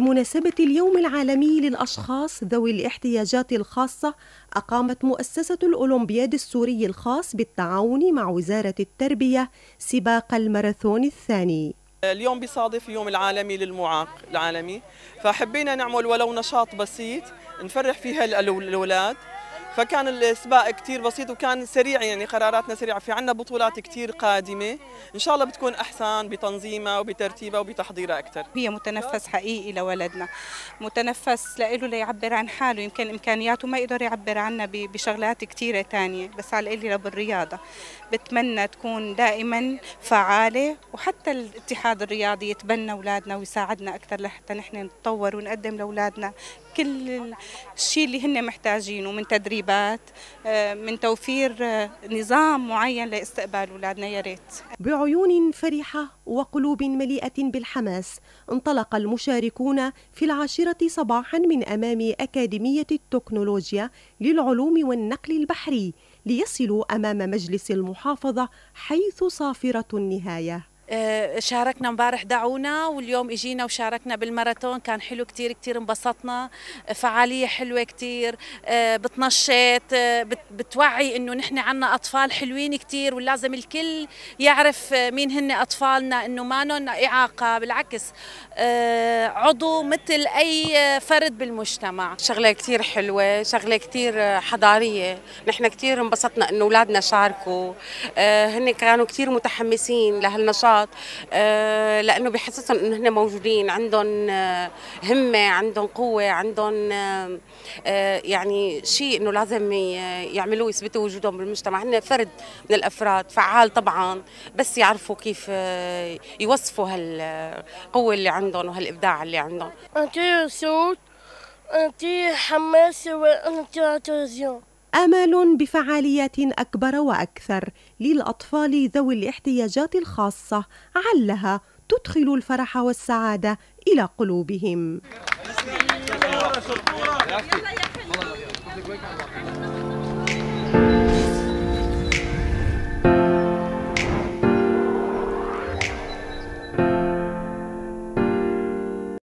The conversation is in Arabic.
بمناسبة اليوم العالمي للأشخاص ذوي الاحتياجات الخاصة أقامت مؤسسة الأولمبياد السوري الخاص بالتعاون مع وزارة التربية سباق الماراثون الثاني اليوم بيصادف اليوم العالمي للمعاق العالمي فحبينا نعمل ولو نشاط بسيط نفرح فيها الأولاد فكان السباق كثير بسيط وكان سريع يعني قراراتنا سريعه في عندنا بطولات كثير قادمه ان شاء الله بتكون احسن بتنظيمها وبترتيبها وبتحضيرها اكثر هي متنفس حقيقي لولدنا متنفس لإله ليعبر عن حاله يمكن امكانياته ما يقدر يعبر عنها بشغلات كثيره ثانيه بس على القليله بالرياضه بتمنى تكون دائما فعاله وحتى الاتحاد الرياضي يتبنى اولادنا ويساعدنا اكثر لحتى نحن نتطور ونقدم لاولادنا كل الشيء اللي هن محتاجينه من تدريبات آه، من توفير آه، نظام معين لاستقبال اولادنا يا ريت بعيون فرحه وقلوب مليئه بالحماس انطلق المشاركون في العاشره صباحا من امام اكاديميه التكنولوجيا للعلوم والنقل البحري ليصلوا امام مجلس المحافظه حيث صافره النهايه آه، شاركنا مبارح دعونا واليوم اجينا وشاركنا بالماراثون كان حلو كثير كثير انبسطنا فعاليه حلوه كثير آه، بتنشط آه، بتوعي انه نحن عنا اطفال حلوين كثير ولازم الكل يعرف مين هن اطفالنا انه لهم اعاقه بالعكس عضو مثل اي فرد بالمجتمع شغله كثير حلوه شغله كثير حضاريه نحن كثير انبسطنا انه اولادنا شاركوا هن كانوا كثير متحمسين لهالنشاط القرارات آه، لانه بحسسهم انه هن موجودين عندهم آه، همه عندهم قوه عندهم آه، يعني شيء انه لازم يعملوه يثبتوا وجودهم بالمجتمع هن فرد من الافراد فعال طبعا بس يعرفوا كيف يوصفوا هالقوه اللي عندهم وهالابداع اللي عندهم انت صوت انت حماسه وانت تلفزيون امل بفعاليات اكبر واكثر للاطفال ذوي الاحتياجات الخاصه علها تدخل الفرح والسعاده الى قلوبهم